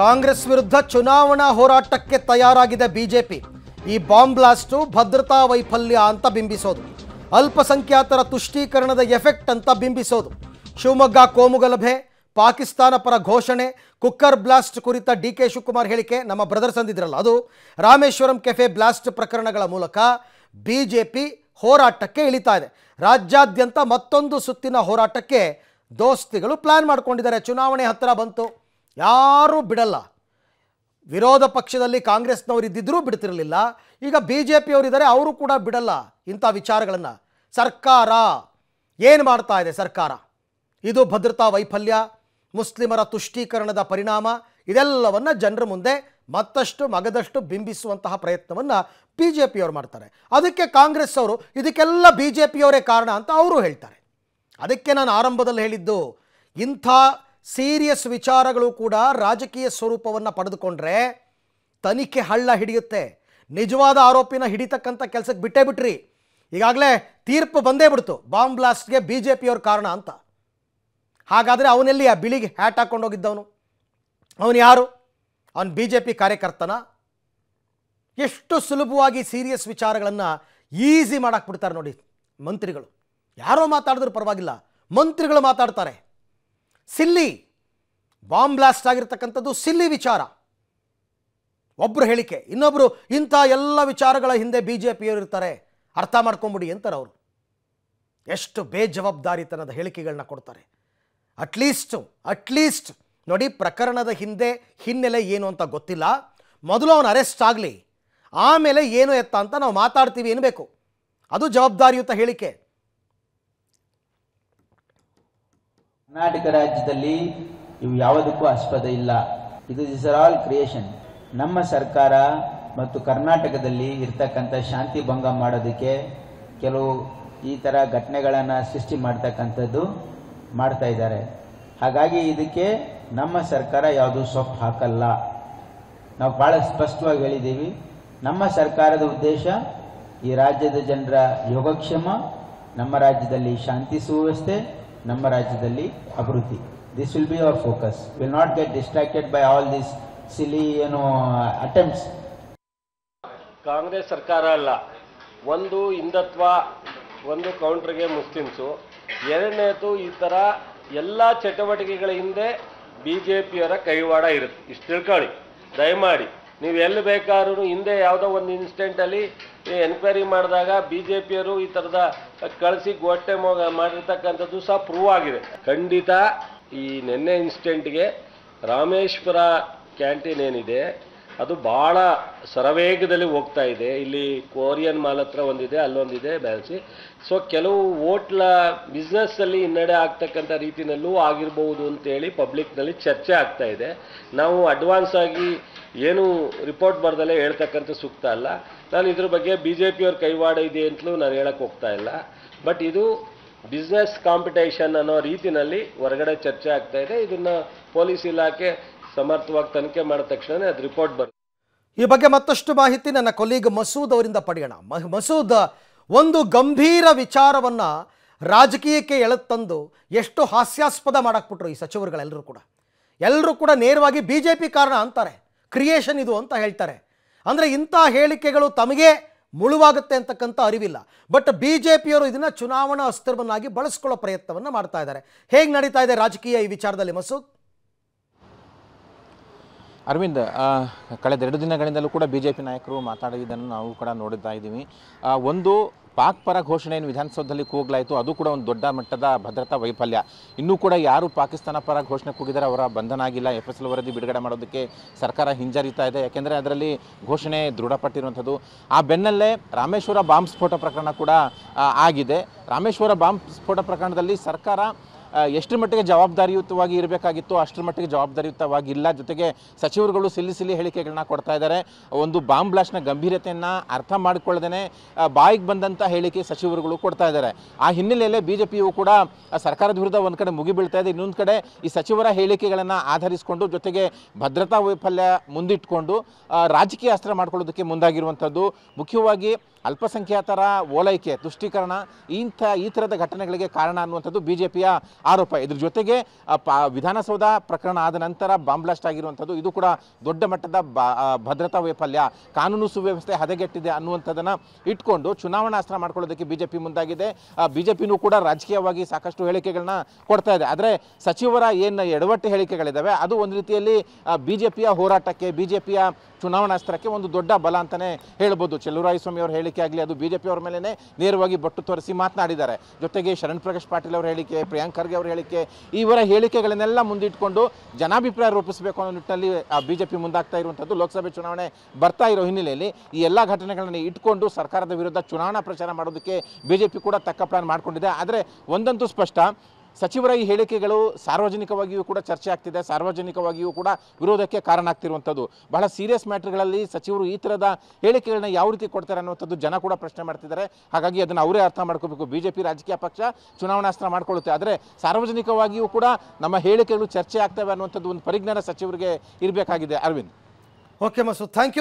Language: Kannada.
ಕಾಂಗ್ರೆಸ್ ವಿರುದ್ಧ ಚುನಾವಣಾ ಹೋರಾಟಕ್ಕೆ ತಯಾರಾಗಿದೆ ಬಿಜೆಪಿ ಈ ಬಾಂಬ್ ಬ್ಲಾಸ್ಟು ಭದ್ರತಾ ವೈಫಲ್ಯ ಅಂತ ಬಿಂಬಿಸೋದು ಅಲ್ಪಸಂಖ್ಯಾತರ ತುಷ್ಟೀಕರಣದ ಎಫೆಕ್ಟ್ ಅಂತ ಬಿಂಬಿಸೋದು ಶಿವಮೊಗ್ಗ ಕೋಮುಗಲಭೆ ಪಾಕಿಸ್ತಾನ ಪರ ಘೋಷಣೆ ಕುಕ್ಕರ್ ಬ್ಲಾಸ್ಟ್ ಕುರಿತ ಡಿ ಕೆ ಶಿವಕುಮಾರ್ ಹೇಳಿಕೆ ನಮ್ಮ ಬ್ರದರ್ಸ್ ಅಂದಿದ್ರಲ್ಲ ಅದು ರಾಮೇಶ್ವರಂ ಕೆಫೆ ಬ್ಲಾಸ್ಟ್ ಪ್ರಕರಣಗಳ ಮೂಲಕ ಬಿ ಜೆ ಪಿ ಹೋರಾಟಕ್ಕೆ ಇಳಿತಾ ಇದೆ ರಾಜ್ಯಾದ್ಯಂತ ಮತ್ತೊಂದು ಸುತ್ತಿನ ಹೋರಾಟಕ್ಕೆ ದೋಸ್ತಿಗಳು ಪ್ಲ್ಯಾನ್ ಮಾಡ್ಕೊಂಡಿದ್ದಾರೆ ಚುನಾವಣೆ ಹತ್ತಿರ ಬಂತು ಯಾರೂ ಬಿಡಲ್ಲ ವಿರೋಧ ಪಕ್ಷದಲ್ಲಿ ಕಾಂಗ್ರೆಸ್ನವರು ಇದ್ದಿದ್ದರೂ ಬಿಡ್ತಿರಲಿಲ್ಲ ಈಗ ಬಿ ಜೆ ಪಿಯವರಿದ್ದಾರೆ ಅವರು ಕೂಡ ಬಿಡಲ್ಲ ಇಂಥ ವಿಚಾರಗಳನ್ನು ಸರ್ಕಾರ ಏನು ಮಾಡ್ತಾ ಇದೆ ಸರ್ಕಾರ ಇದು ಭದ್ರತಾ ವೈಫಲ್ಯ ಮುಸ್ಲಿಮರ ತುಷ್ಟೀಕರಣದ ಪರಿಣಾಮ ಇದೆಲ್ಲವನ್ನು ಜನರ ಮುಂದೆ ಮತ್ತಷ್ಟು ಮಗದಷ್ಟು ಬಿಂಬಿಸುವಂತಹ ಪ್ರಯತ್ನವನ್ನು ಬಿ ಜೆ ಪಿಯವರು ಮಾಡ್ತಾರೆ ಅದಕ್ಕೆ ಕಾಂಗ್ರೆಸ್ ಅವರು ಇದಕ್ಕೆಲ್ಲ ಬಿ ಜೆ ಪಿಯವರೇ ಕಾರಣ ಅಂತ ಅವರು ಹೇಳ್ತಾರೆ ಅದಕ್ಕೆ ನಾನು ಆರಂಭದಲ್ಲಿ ಹೇಳಿದ್ದು ಇಂಥ ಸೀರಿಯಸ್ ವಿಚಾರಗಳು ಕೂಡ ರಾಜಕೀಯ ಸ್ವರೂಪವನ್ನು ಪಡೆದುಕೊಂಡ್ರೆ ತನಿಖೆ ಹಳ್ಳ ಹಿಡಿಯುತ್ತೆ ನಿಜವಾದ ಆರೋಪಿನ ಹಿಡಿತಕ್ಕಂಥ ಕೆಲಸಕ್ಕೆ ಬಿಟ್ಟೇ ಬಿಟ್ರಿ ಈಗಾಗಲೇ ತೀರ್ಪು ಬಂದೇ ಬಿಡ್ತು ಬಾಂಬ್ ಬ್ಲಾಸ್ಟ್ಗೆ ಬಿ ಜೆ ಪಿಯವ್ರ ಕಾರಣ ಅಂತ ಹಾಗಾದರೆ ಅವನೆಲ್ಲಿ ಆ ಬಿಳಿಗೆ ಹ್ಯಾಟ್ ಹಾಕೊಂಡು ಹೋಗಿದ್ದವನು ಅವನು ಯಾರು ಅವನು ಬಿ ಜೆ ಪಿ ಕಾರ್ಯಕರ್ತನ ಎಷ್ಟು ಸುಲಭವಾಗಿ ಸೀರಿಯಸ್ ವಿಚಾರಗಳನ್ನು ಈಸಿ ಮಾಡಾಕ್ಬಿಡ್ತಾರೆ ನೋಡಿ ಮಂತ್ರಿಗಳು ಯಾರೋ ಮಾತಾಡಿದ್ರು ಪರವಾಗಿಲ್ಲ ಮಂತ್ರಿಗಳು ಮಾತಾಡ್ತಾರೆ ಸಿಲ್ಲಿ ಬಾಂಬ್ ಬ್ಲಾಸ್ಟ್ ಆಗಿರ್ತಕ್ಕಂಥದ್ದು ಸಿಲ್ಲಿ ವಿಚಾರ ಒಬ್ಬರು ಹೇಳಿಕೆ ಇನ್ನೊಬ್ಬರು ಇಂಥ ಎಲ್ಲ ವಿಚಾರಗಳ ಹಿಂದೆ ಬಿ ಜೆ ಪಿಯವರು ಇರ್ತಾರೆ ಅರ್ಥ ಮಾಡ್ಕೊಂಬಿಡಿ ಅಂತಾರೆ ಅವರು ಎಷ್ಟು ಬೇಜವಾಬ್ದಾರಿತನದ ಹೇಳಿಕೆಗಳನ್ನ ಕೊಡ್ತಾರೆ ಅಟ್ಲೀಸ್ಟು ಅಟ್ಲೀಸ್ಟ್ ನೋಡಿ ಪ್ರಕರಣದ ಹಿಂದೆ ಹಿನ್ನೆಲೆ ಏನು ಅಂತ ಗೊತ್ತಿಲ್ಲ ಮೊದಲು ಅವನು ಅರೆಸ್ಟ್ ಆಗಲಿ ಆಮೇಲೆ ಏನು ಎತ್ತ ಅಂತ ನಾವು ಮಾತಾಡ್ತೀವಿ ಏನು ಬೇಕು ಅದು ಜವಾಬ್ದಾರಿಯುತ ಹೇಳಿಕೆ ಕರ್ನಾಟಕ ರಾಜ್ಯದಲ್ಲಿ ಇವು ಯಾವುದಕ್ಕೂ ಆಸ್ಪದ ಇಲ್ಲ ಇದು ದಿಸ್ ಆರ್ ಆಲ್ ಕ್ರಿಯೇಷನ್ ನಮ್ಮ ಸರ್ಕಾರ ಮತ್ತು ಕರ್ನಾಟಕದಲ್ಲಿ ಇರ್ತಕ್ಕಂಥ ಶಾಂತಿ ಭಂಗ ಮಾಡೋದಕ್ಕೆ ಕೆಲವು ಈ ಥರ ಘಟನೆಗಳನ್ನು ಸೃಷ್ಟಿ ಮಾಡ್ತಕ್ಕಂಥದ್ದು ಮಾಡ್ತಾ ಇದ್ದಾರೆ ಹಾಗಾಗಿ ಇದಕ್ಕೆ ನಮ್ಮ ಸರ್ಕಾರ ಯಾವುದು ಸೊಪ್ಪು ಹಾಕಲ್ಲ ನಾವು ಭಾಳ ಸ್ಪಷ್ಟವಾಗಿ ಹೇಳಿದ್ದೀವಿ ನಮ್ಮ ಸರ್ಕಾರದ ಉದ್ದೇಶ ಈ ರಾಜ್ಯದ ಜನರ ಯೋಗಕ್ಷೇಮ ನಮ್ಮ ರಾಜ್ಯದಲ್ಲಿ ಶಾಂತಿ ಸುವ್ಯವಸ್ಥೆ ನಮ್ಮ ರಾಜ್ಯದಲ್ಲಿ ಅಭಿವೃದ್ಧಿ this will be our focus will not get distracted by all this silly ಏನು ಅಟೆಂಪ್ಟ್ಸ್ ಕಾಂಗ್ರೆಸ್ ಸರ್ಕಾರ ಅಲ್ಲ ಒಂದು ಹಿಂದತ್ವ ಒಂದು ಕೌಂಟ್ರಿಗೆ ಮುಸ್ಲಿಮ್ಸು ಎರಡನೇದು ಈ ಥರ ಎಲ್ಲ ಚಟುವಟಿಕೆಗಳ ಹಿಂದೆ ಬಿ ಜೆ ಪಿಯವರ ಕೈವಾಡ ಇರುತ್ತೆ ಇಷ್ಟು ತಿಳ್ಕೊಳ್ಳಿ ದಯಮಾಡಿ ನೀವು ಎಲ್ಲಿ ಬೇಕಾದ್ರೂ ಹಿಂದೆ ಯಾವುದೋ ಒಂದು ಇನ್ಸಿಡೆಂಟಲ್ಲಿ ಎನ್ಕ್ವೈರಿ ಮಾಡಿದಾಗ ಬಿ ಜೆ ಪಿಯರು ಈ ಥರದ ಕಳಿಸಿ ಗೋಟೆ ಮಾಡಿರ್ತಕ್ಕಂಥದ್ದು ಸಹ ಪ್ರೂವ್ ಆಗಿದೆ ಖಂಡಿತ ಈ ನಿನ್ನೆ ಇನ್ಸಿಡೆಂಟ್ಗೆ ರಾಮೇಶ್ವರ ಕ್ಯಾಂಟೀನ್ ಏನಿದೆ ಅದು ಭಾಳ ಸರವೇಗದಲ್ಲಿ ಹೋಗ್ತಾ ಇದೆ ಇಲ್ಲಿ ಕೋರಿಯನ್ ಮಾಲ್ ಹತ್ರ ಒಂದಿದೆ ಅಲ್ಲೊಂದಿದೆ ಬ್ಯಾಲ್ಸಿ ಸೊ ಕೆಲವು ಓಟ್ಲ ಬಿಸ್ನೆಸ್ಸಲ್ಲಿ ಹಿನ್ನಡೆ ಆಗ್ತಕ್ಕಂಥ ರೀತಿಯಲ್ಲೂ ಆಗಿರ್ಬೋದು ಅಂತೇಳಿ ಪಬ್ಲಿಕ್ನಲ್ಲಿ ಚರ್ಚೆ ಆಗ್ತಾ ಇದೆ ನಾವು ಅಡ್ವಾನ್ಸ್ ಆಗಿ ಏನು ರಿಪೋರ್ಟ್ ಬರ್ದಲ್ಲೇ ಹೇಳ್ತಕ್ಕಂಥ ಸೂಕ್ತ ಅಲ್ಲ ನಾನು ಇದ್ರ ಬಗ್ಗೆ ಬಿ ಜೆ ಪಿಯವ್ರ ಕೈವಾಡ ಇದೆ ಅಂತಲೂ ನಾನು ಹೇಳಕ್ಕೆ ಹೋಗ್ತಾ ಇಲ್ಲ ಬಟ್ ಇದು ಬಿಸ್ನೆಸ್ ಕಾಂಪಿಟೇಷನ್ ಅನ್ನೋ ರೀತಿನಲ್ಲಿ ಹೊರಗಡೆ ಚರ್ಚೆ ಆಗ್ತಾ ಇದೆ ಇದನ್ನ ಪೊಲೀಸ್ ಇಲಾಖೆ ಸಮರ್ಥವಾಗಿ ತನಿಖೆ ಮಾಡಿದ ತಕ್ಷಣ ಅದು ರಿಪೋರ್ಟ್ ಬರುತ್ತೆ ಈ ಬಗ್ಗೆ ಮತ್ತಷ್ಟು ಮಾಹಿತಿ ನನ್ನ ಕೊಲೀಗ್ ಮಸೂದ್ ಅವರಿಂದ ಪಡೆಯೋಣ ಮಸೂದ್ ಒಂದು ಗಂಭೀರ ವಿಚಾರವನ್ನ ರಾಜಕೀಯಕ್ಕೆ ತಂದು ಎಷ್ಟು ಹಾಸ್ಯಾಸ್ಪದ ಮಾಡಾಕ್ಬಿಟ್ರು ಈ ಸಚಿವರುಗಳೆಲ್ಲರೂ ಕೂಡ ಎಲ್ಲರೂ ಕೂಡ ನೇರವಾಗಿ ಬಿ ಜೆ ಪಿ ಕಾರಣ ಅಂತಾರೆ ಕ್ರಿಯೇಷನ್ ಇದು ಅಂತ ಹೇಳ್ತಾರೆ ಅಂದರೆ ಇಂಥ ಹೇಳಿಕೆಗಳು ತಮಗೆ ಮುಳುವಾಗುತ್ತೆ ಅಂತಕ್ಕಂಥ ಅರಿವಿಲ್ಲ ಬಟ್ ಬಿ ಜೆ ಪಿಯವರು ಇದನ್ನು ಚುನಾವಣಾ ಅಸ್ತ್ರವನ್ನಾಗಿ ಬಳಸ್ಕೊಳ್ಳೋ ಪ್ರಯತ್ನವನ್ನು ಮಾಡ್ತಾ ಇದ್ದಾರೆ ಹೇಗೆ ನಡೀತಾ ಇದೆ ರಾಜಕೀಯ ಈ ವಿಚಾರದಲ್ಲಿ ಮಸೂದ್ ಅರವಿಂದ್ ಎರಡು ದಿನಗಳಿಂದಲೂ ಕೂಡ ಬಿ ಜೆ ಪಿ ನಾಯಕರು ಮಾತಾಡಿದ್ದನ್ನು ನಾವು ಕೂಡ ನೋಡುತ್ತಾ ಇದ್ದೀವಿ ಒಂದು ಪಾಕ್ ಪರ ಘೋಷಣೆಯನ್ನು ವಿಧಾನಸೌಧದಲ್ಲಿ ಕೂಗಲಾಯಿತು ಅದು ಕೂಡ ಒಂದು ದೊಡ್ಡ ಮಟ್ಟದ ಭದ್ರತಾ ವೈಫಲ್ಯ ಇನ್ನೂ ಕೂಡ ಯಾರು ಪಾಕಿಸ್ತಾನ ಪರ ಘೋಷಣೆ ಕೂಗಿದರೆ ಅವರ ಬಂಧನ ಆಗಿಲ್ಲ ಎಫ್ ಎಸ್ ಎಲ್ ವರದಿ ಬಿಡುಗಡೆ ಮಾಡೋದಕ್ಕೆ ಸರ್ಕಾರ ಹಿಂಜರಿತಾ ಇದೆ ಯಾಕೆಂದರೆ ಅದರಲ್ಲಿ ಘೋಷಣೆ ದೃಢಪಟ್ಟಿರುವಂಥದ್ದು ಆ ಬೆನ್ನಲ್ಲೇ ರಾಮೇಶ್ವರ ಬಾಂಬ್ ಸ್ಫೋಟ ಪ್ರಕರಣ ಕೂಡ ಆಗಿದೆ ರಾಮೇಶ್ವರ ಬಾಂಬ್ ಸ್ಫೋಟ ಪ್ರಕರಣದಲ್ಲಿ ಸರ್ಕಾರ ಎಷ್ಟು ಮಟ್ಟಿಗೆ ಜವಾಬ್ದಾರಿಯುತವಾಗಿ ಇರಬೇಕಾಗಿತ್ತು ಅಷ್ಟರ ಮಟ್ಟಿಗೆ ಜವಾಬ್ದಾರಿಯುತವಾಗಿಲ್ಲ ಜೊತೆಗೆ ಸಚಿವರುಗಳು ಸಿಲ್ಲಿ ಸಿಲ್ಲಿ ಹೇಳಿಕೆಗಳನ್ನ ಕೊಡ್ತಾ ಇದ್ದಾರೆ ಒಂದು ಬಾಂಬ್ ಬ್ಲಾಸ್ಟ್ನ ಗಂಭೀರತೆಯನ್ನು ಅರ್ಥ ಮಾಡಿಕೊಳ್ಳದೇ ಬಾಯಿಗೆ ಬಂದಂಥ ಹೇಳಿಕೆ ಸಚಿವರುಗಳು ಕೊಡ್ತಾ ಇದ್ದಾರೆ ಆ ಹಿನ್ನೆಲೆಯಲ್ಲಿ ಬಿ ಜೆ ಪಿಯು ಕೂಡ ಸರ್ಕಾರದ ವಿರುದ್ಧ ಒಂದು ಕಡೆ ಮುಗಿಬೀಳ್ತಾ ಇದೆ ಇನ್ನೊಂದು ಕಡೆ ಈ ಸಚಿವರ ಹೇಳಿಕೆಗಳನ್ನು ಆಧರಿಸಿಕೊಂಡು ಜೊತೆಗೆ ಭದ್ರತಾ ವೈಫಲ್ಯ ಮುಂದಿಟ್ಟುಕೊಂಡು ರಾಜಕೀಯ ಅಸ್ತ್ರ ಮಾಡ್ಕೊಳ್ಳೋದಕ್ಕೆ ಮುಂದಾಗಿರುವಂಥದ್ದು ಮುಖ್ಯವಾಗಿ ಅಲ್ಪಸಂಖ್ಯಾತರ ಓಲೈಕೆ ತುಷ್ಟೀಕರಣ ಇಂಥ ಈ ಥರದ ಘಟನೆಗಳಿಗೆ ಕಾರಣ ಅನ್ನುವಂಥದ್ದು ಬಿ ಜೆ ಪಿಯ ಆರೋಪ ಇದ್ರ ಜೊತೆಗೆ ವಿಧಾನಸೌಧ ಪ್ರಕರಣ ಆದ ನಂತರ ಬಾಂಬ್ಲಾಸ್ಟ್ ಆಗಿರುವಂಥದ್ದು ಇದು ಕೂಡ ದೊಡ್ಡ ಮಟ್ಟದ ಭದ್ರತಾ ವೈಫಲ್ಯ ಕಾನೂನು ಸುವ್ಯವಸ್ಥೆ ಹದಗೆಟ್ಟಿದೆ ಅನ್ನುವಂಥದ್ದನ್ನು ಇಟ್ಕೊಂಡು ಚುನಾವಣಾ ಅಸ್ತ್ರ ಮಾಡ್ಕೊಳ್ಳೋದಕ್ಕೆ ಬಿ ಜೆ ಪಿ ಮುಂದಾಗಿದೆ ಬಿ ಜೆ ಪಿನೂ ಕೂಡ ರಾಜಕೀಯವಾಗಿ ಸಾಕಷ್ಟು ಹೇಳಿಕೆಗಳನ್ನ ಕೊಡ್ತಾ ಇದೆ ಆದರೆ ಸಚಿವರ ಏನು ಎಡವಟ್ಟು ಹೇಳಿಕೆಗಳಿದ್ದಾವೆ ಅದು ಒಂದು ರೀತಿಯಲ್ಲಿ ಬಿ ಜೆ ಪಿಯ ಹೋರಾಟಕ್ಕೆ ಬಿ ಜೆ ಪಿಯ ಚುನಾವಣಾಸ್ತ್ರಕ್ಕೆ ಒಂದು ದೊಡ್ಡ ಬಲ ಅಂತಲೇ ಹೇಳ್ಬೋದು ಸ್ವಾಮಿ ಅವರು ಹೇಳಿ ಹೇಳಿಕೆ ಆಗಲಿ ಅದು ಬಿ ಜೆ ಪಿ ಅವ್ರ ಮೇಲೇ ನೇರವಾಗಿ ಬಟ್ಟು ತೋರಿಸಿ ಮಾತನಾಡಿದ್ದಾರೆ ಜೊತೆಗೆ ಶರಣ್ ಪ್ರಕಾಶ್ ಪಾಟೀಲ್ ಅವರ ಹೇಳಿಕೆ ಪ್ರಿಯಾಂಕ್ ಖರ್ಗೆ ಅವರ ಹೇಳಿಕೆ ಇವರ ಹೇಳಿಕೆಗಳನ್ನೆಲ್ಲ ಮುಂದಿಟ್ಕೊಂಡು ಜನಾಭಿಪ್ರಾಯ ರೂಪಿಸಬೇಕು ಅನ್ನೋ ನಿಟ್ಟಿನಲ್ಲಿ ಬಿ ಜೆ ಪಿ ಮುಂದಾಗ್ತಾ ಇರುವಂಥದ್ದು ಲೋಕಸಭೆ ಚುನಾವಣೆ ಬರ್ತಾ ಇರೋ ಹಿನ್ನೆಲೆಯಲ್ಲಿ ಈ ಎಲ್ಲ ಘಟನೆಗಳನ್ನು ಇಟ್ಕೊಂಡು ಸರ್ಕಾರದ ವಿರುದ್ಧ ಚುನಾವಣಾ ಪ್ರಚಾರ ಮಾಡೋದಕ್ಕೆ ಬಿ ಜೆ ಪಿ ಕೂಡ ತಕ್ಕ ಪ್ಲಾನ್ ಮಾಡಿಕೊಂಡಿದೆ ಆದರೆ ಒಂದಂತೂ ಸ್ಪಷ್ಟ ಸಚಿವರ ಈ ಹೇಳಿಕೆಗಳು ಸಾರ್ವಜನಿಕವಾಗಿಯೂ ಕೂಡ ಚರ್ಚೆ ಆಗ್ತಿದೆ ಸಾರ್ವಜನಿಕವಾಗಿಯೂ ಕೂಡ ವಿರೋಧಕ್ಕೆ ಕಾರಣ ಆಗ್ತಿರುವಂಥದ್ದು ಬಹಳ ಸೀರಿಯಸ್ ಮ್ಯಾಟ್ರ್ಗಳಲ್ಲಿ ಸಚಿವರು ಈ ಥರದ ಹೇಳಿಕೆಗಳನ್ನ ಯಾವ ರೀತಿ ಕೊಡ್ತಾರೆ ಅನ್ನುವಂಥದ್ದು ಜನ ಕೂಡ ಪ್ರಶ್ನೆ ಮಾಡ್ತಿದ್ದಾರೆ ಹಾಗಾಗಿ ಅದನ್ನು ಅವರೇ ಅರ್ಥ ಮಾಡ್ಕೋಬೇಕು ಬಿ ರಾಜಕೀಯ ಪಕ್ಷ ಚುನಾವಣಾಸ್ತ್ರ ಮಾಡ್ಕೊಳ್ಳುತ್ತೆ ಆದರೆ ಸಾರ್ವಜನಿಕವಾಗಿಯೂ ಕೂಡ ನಮ್ಮ ಹೇಳಿಕೆಗಳು ಚರ್ಚೆ ಆಗ್ತವೆ ಅನ್ನುವಂಥದ್ದು ಒಂದು ಪರಿಜ್ಞಾನ ಸಚಿವರಿಗೆ ಇರಬೇಕಾಗಿದೆ Arvind okay Masood thank you